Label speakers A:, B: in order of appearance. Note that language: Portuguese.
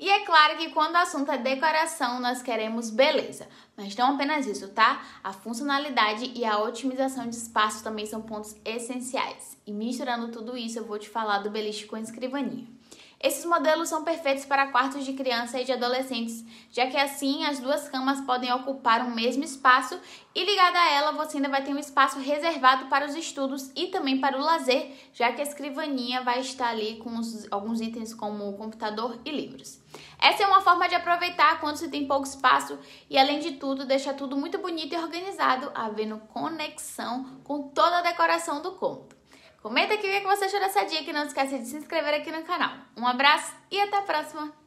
A: E é claro que quando o assunto é decoração, nós queremos beleza. Mas não apenas isso, tá? A funcionalidade e a otimização de espaço também são pontos essenciais. E misturando tudo isso, eu vou te falar do beliche com escrivaninha. Esses modelos são perfeitos para quartos de criança e de adolescentes, já que assim as duas camas podem ocupar o mesmo espaço e ligada a ela você ainda vai ter um espaço reservado para os estudos e também para o lazer, já que a escrivaninha vai estar ali com os, alguns itens como o computador e livros. Essa é uma forma de aproveitar quando se tem pouco espaço e além de tudo deixa tudo muito bonito e organizado, havendo conexão com toda a decoração do cômodo. Comenta aqui o é que você achou dessa dica e não esquece de se inscrever aqui no canal. Um abraço e até a próxima!